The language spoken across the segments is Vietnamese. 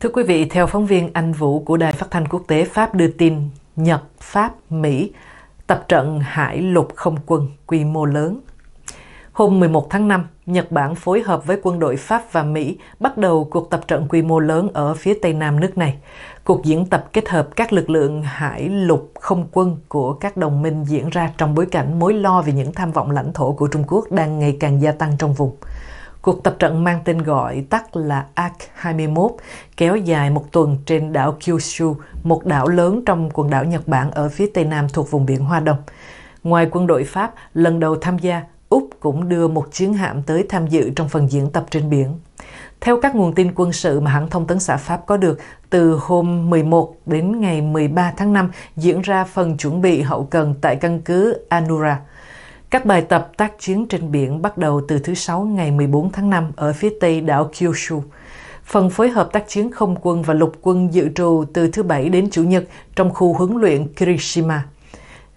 Thưa quý vị, theo phóng viên Anh Vũ của Đài Phát thanh Quốc tế Pháp đưa tin, Nhật, Pháp, Mỹ tập trận hải lục không quân quy mô lớn Hôm 11 tháng 5, Nhật Bản phối hợp với quân đội Pháp và Mỹ bắt đầu cuộc tập trận quy mô lớn ở phía tây nam nước này. Cuộc diễn tập kết hợp các lực lượng hải lục không quân của các đồng minh diễn ra trong bối cảnh mối lo về những tham vọng lãnh thổ của Trung Quốc đang ngày càng gia tăng trong vùng. Cuộc tập trận mang tên gọi tắt là AC-21 kéo dài một tuần trên đảo Kyushu, một đảo lớn trong quần đảo Nhật Bản ở phía tây nam thuộc vùng biển Hoa Đông. Ngoài quân đội Pháp, lần đầu tham gia, cũng đưa một chiến hạm tới tham dự trong phần diễn tập trên biển. Theo các nguồn tin quân sự mà hãng thông tấn xã Pháp có được, từ hôm 11 đến ngày 13 tháng 5 diễn ra phần chuẩn bị hậu cần tại căn cứ Anura. Các bài tập tác chiến trên biển bắt đầu từ thứ Sáu ngày 14 tháng 5 ở phía tây đảo Kyushu. Phần phối hợp tác chiến không quân và lục quân dự trù từ thứ Bảy đến Chủ nhật trong khu huấn luyện Kirishima.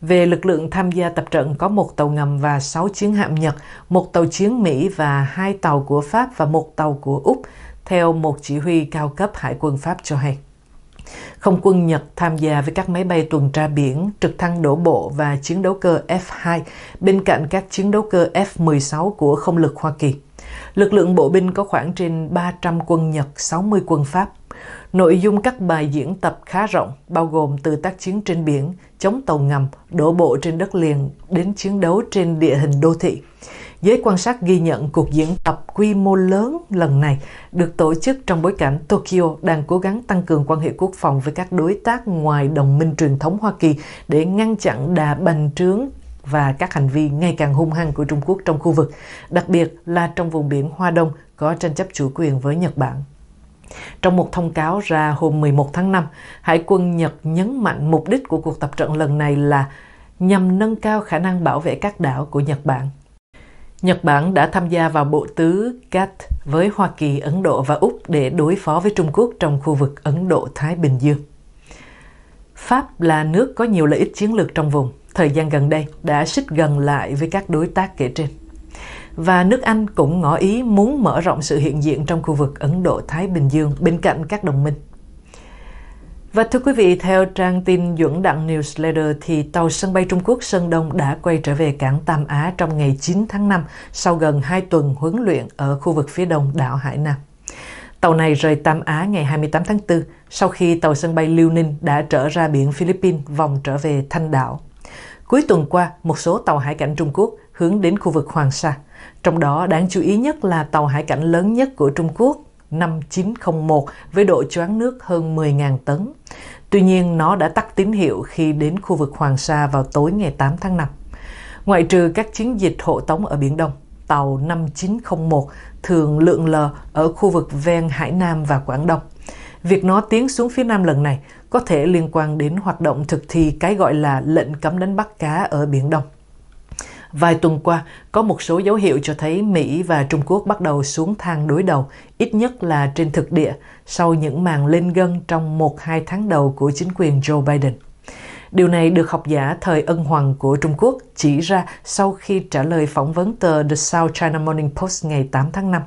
Về lực lượng tham gia tập trận có một tàu ngầm và 6 chiến hạm Nhật, một tàu chiến Mỹ và hai tàu của Pháp và một tàu của Úc, theo một chỉ huy cao cấp Hải quân Pháp cho hay. Không quân Nhật tham gia với các máy bay tuần tra biển, trực thăng đổ bộ và chiến đấu cơ F-2 bên cạnh các chiến đấu cơ F-16 của không lực Hoa Kỳ. Lực lượng bộ binh có khoảng trên 300 quân Nhật, 60 quân Pháp. Nội dung các bài diễn tập khá rộng, bao gồm từ tác chiến trên biển, chống tàu ngầm, đổ bộ trên đất liền đến chiến đấu trên địa hình đô thị. Giới quan sát ghi nhận cuộc diễn tập quy mô lớn lần này được tổ chức trong bối cảnh Tokyo đang cố gắng tăng cường quan hệ quốc phòng với các đối tác ngoài đồng minh truyền thống Hoa Kỳ để ngăn chặn đà bành trướng và các hành vi ngày càng hung hăng của Trung Quốc trong khu vực, đặc biệt là trong vùng biển Hoa Đông có tranh chấp chủ quyền với Nhật Bản. Trong một thông cáo ra hôm 11 tháng 5, Hải quân Nhật nhấn mạnh mục đích của cuộc tập trận lần này là nhằm nâng cao khả năng bảo vệ các đảo của Nhật Bản. Nhật Bản đã tham gia vào bộ tứ GATT với Hoa Kỳ, Ấn Độ và Úc để đối phó với Trung Quốc trong khu vực Ấn Độ-Thái Bình Dương. Pháp là nước có nhiều lợi ích chiến lược trong vùng, thời gian gần đây đã xích gần lại với các đối tác kể trên. Và nước Anh cũng ngỏ ý muốn mở rộng sự hiện diện trong khu vực Ấn Độ-Thái Bình Dương bên cạnh các đồng minh. Và thưa quý vị, theo trang tin dẫn Đặng Newsletter thì tàu sân bay Trung Quốc Sơn Đông đã quay trở về cảng Tam Á trong ngày 9 tháng 5 sau gần 2 tuần huấn luyện ở khu vực phía đông đảo Hải Nam. Tàu này rời Tam Á ngày 28 tháng 4 sau khi tàu sân bay Liêu Ninh đã trở ra biển Philippines vòng trở về Thanh Đảo. Cuối tuần qua, một số tàu hải cảnh Trung Quốc hướng đến khu vực Hoàng Sa. Trong đó đáng chú ý nhất là tàu hải cảnh lớn nhất của Trung Quốc 5901 với độ choáng nước hơn 10.000 tấn. Tuy nhiên, nó đã tắt tín hiệu khi đến khu vực Hoàng Sa vào tối ngày 8 tháng 5. Ngoại trừ các chiến dịch hộ tống ở Biển Đông, tàu 5901 thường lượn lờ ở khu vực ven Hải Nam và Quảng Đông. Việc nó tiến xuống phía Nam lần này có thể liên quan đến hoạt động thực thi cái gọi là lệnh cấm đánh bắt cá ở Biển Đông. Vài tuần qua, có một số dấu hiệu cho thấy Mỹ và Trung Quốc bắt đầu xuống thang đối đầu, ít nhất là trên thực địa, sau những màn lên gân trong một hai tháng đầu của chính quyền Joe Biden. Điều này được học giả thời ân hoàng của Trung Quốc chỉ ra sau khi trả lời phỏng vấn tờ The South China Morning Post ngày 8 tháng 5.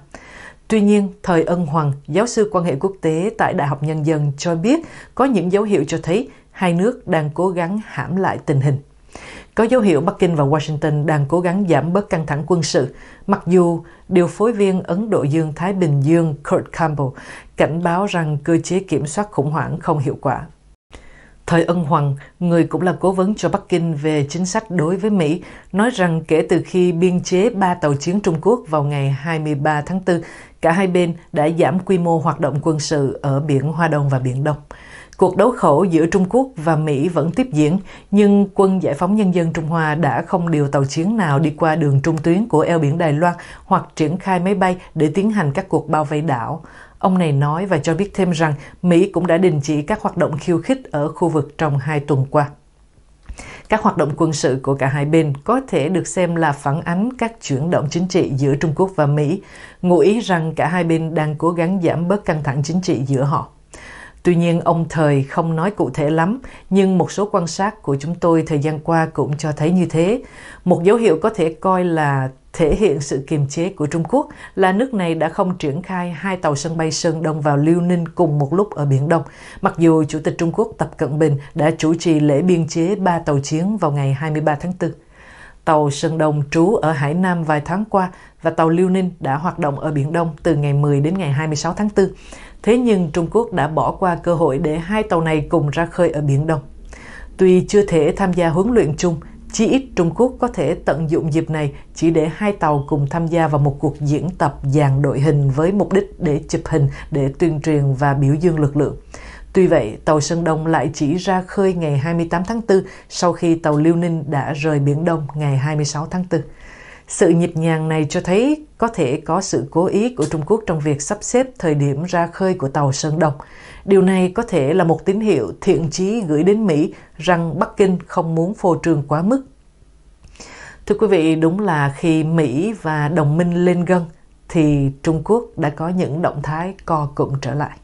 Tuy nhiên, thời ân hoàng, giáo sư quan hệ quốc tế tại Đại học Nhân dân cho biết có những dấu hiệu cho thấy hai nước đang cố gắng hãm lại tình hình. Có dấu hiệu Bắc Kinh và Washington đang cố gắng giảm bớt căng thẳng quân sự, mặc dù điều phối viên Ấn Độ Dương-Thái Bình Dương Kurt Campbell cảnh báo rằng cơ chế kiểm soát khủng hoảng không hiệu quả. Thời Ân Hoàng, người cũng là cố vấn cho Bắc Kinh về chính sách đối với Mỹ, nói rằng kể từ khi biên chế ba tàu chiến Trung Quốc vào ngày 23 tháng 4, cả hai bên đã giảm quy mô hoạt động quân sự ở biển Hoa Đông và Biển Đông. Cuộc đấu khẩu giữa Trung Quốc và Mỹ vẫn tiếp diễn, nhưng quân Giải phóng Nhân dân Trung Hoa đã không điều tàu chiến nào đi qua đường trung tuyến của eo biển Đài Loan hoặc triển khai máy bay để tiến hành các cuộc bao vây đảo. Ông này nói và cho biết thêm rằng Mỹ cũng đã đình chỉ các hoạt động khiêu khích ở khu vực trong hai tuần qua. Các hoạt động quân sự của cả hai bên có thể được xem là phản ánh các chuyển động chính trị giữa Trung Quốc và Mỹ, ngụ ý rằng cả hai bên đang cố gắng giảm bớt căng thẳng chính trị giữa họ. Tuy nhiên, ông Thời không nói cụ thể lắm, nhưng một số quan sát của chúng tôi thời gian qua cũng cho thấy như thế. Một dấu hiệu có thể coi là thể hiện sự kiềm chế của Trung Quốc là nước này đã không triển khai hai tàu sân bay Sơn Đông vào Liêu Ninh cùng một lúc ở Biển Đông, mặc dù Chủ tịch Trung Quốc Tập Cận Bình đã chủ trì lễ biên chế ba tàu chiến vào ngày 23 tháng 4. Tàu Sơn Đông trú ở Hải Nam vài tháng qua và tàu Liêu Ninh đã hoạt động ở Biển Đông từ ngày 10 đến ngày 26 tháng 4. Thế nhưng Trung Quốc đã bỏ qua cơ hội để hai tàu này cùng ra khơi ở Biển Đông. Tuy chưa thể tham gia huấn luyện chung, chỉ ít Trung Quốc có thể tận dụng dịp này chỉ để hai tàu cùng tham gia vào một cuộc diễn tập dàn đội hình với mục đích để chụp hình, để tuyên truyền và biểu dương lực lượng. Tuy vậy, tàu Sơn Đông lại chỉ ra khơi ngày 28 tháng 4 sau khi tàu Liêu Ninh đã rời Biển Đông ngày 26 tháng 4. Sự nhịp nhàng này cho thấy có thể có sự cố ý của Trung Quốc trong việc sắp xếp thời điểm ra khơi của tàu Sơn Đông. Điều này có thể là một tín hiệu thiện chí gửi đến Mỹ rằng Bắc Kinh không muốn phô trương quá mức. Thưa quý vị, đúng là khi Mỹ và đồng minh lên gân thì Trung Quốc đã có những động thái co cụm trở lại.